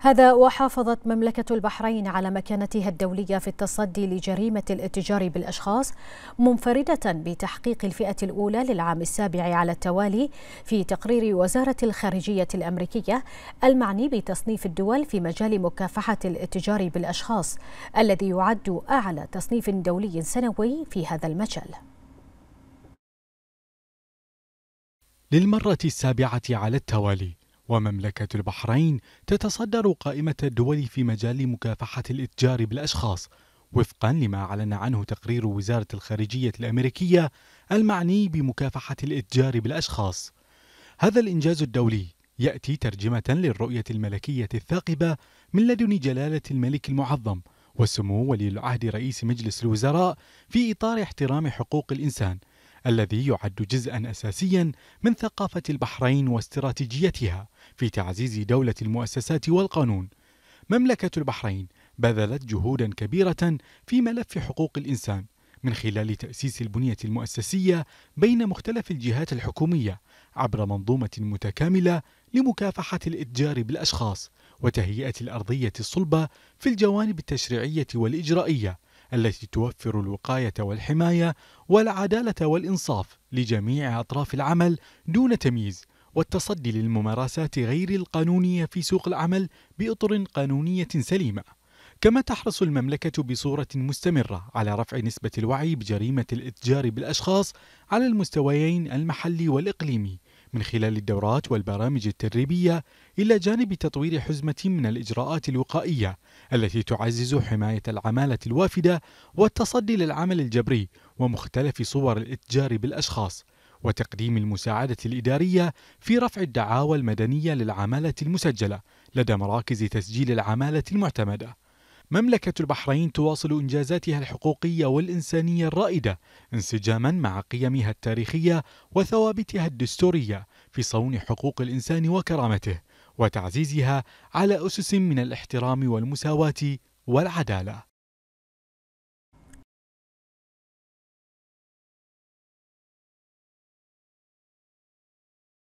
هذا وحافظت مملكة البحرين على مكانتها الدولية في التصدي لجريمة الاتجار بالأشخاص منفردة بتحقيق الفئة الأولى للعام السابع على التوالي في تقرير وزارة الخارجية الأمريكية المعني بتصنيف الدول في مجال مكافحة الاتجار بالأشخاص الذي يعد أعلى تصنيف دولي سنوي في هذا المجال للمرة السابعة على التوالي ومملكة البحرين تتصدر قائمة الدول في مجال مكافحة الاتجار بالأشخاص وفقا لما أعلن عنه تقرير وزارة الخارجية الأمريكية المعني بمكافحة الاتجار بالأشخاص هذا الإنجاز الدولي يأتي ترجمة للرؤية الملكية الثاقبة من لدن جلالة الملك المعظم وسمو ولي العهد رئيس مجلس الوزراء في إطار احترام حقوق الإنسان الذي يعد جزءا اساسيا من ثقافه البحرين واستراتيجيتها في تعزيز دوله المؤسسات والقانون مملكه البحرين بذلت جهودا كبيره في ملف حقوق الانسان من خلال تاسيس البنيه المؤسسيه بين مختلف الجهات الحكوميه عبر منظومه متكامله لمكافحه الاتجار بالاشخاص وتهيئه الارضيه الصلبه في الجوانب التشريعيه والاجرائيه التي توفر الوقايه والحمايه والعداله والانصاف لجميع اطراف العمل دون تمييز والتصدي للممارسات غير القانونيه في سوق العمل باطر قانونيه سليمه كما تحرص المملكه بصوره مستمره على رفع نسبه الوعي بجريمه الاتجار بالاشخاص على المستويين المحلي والاقليمي من خلال الدورات والبرامج التدريبية إلى جانب تطوير حزمة من الإجراءات الوقائية التي تعزز حماية العمالة الوافدة والتصدي للعمل الجبري ومختلف صور الإتجار بالأشخاص وتقديم المساعدة الإدارية في رفع الدعاوى المدنية للعمالة المسجلة لدى مراكز تسجيل العمالة المعتمدة مملكة البحرين تواصل إنجازاتها الحقوقية والإنسانية الرائدة انسجاما مع قيمها التاريخية وثوابتها الدستورية في صون حقوق الإنسان وكرامته وتعزيزها على أسس من الاحترام والمساواة والعدالة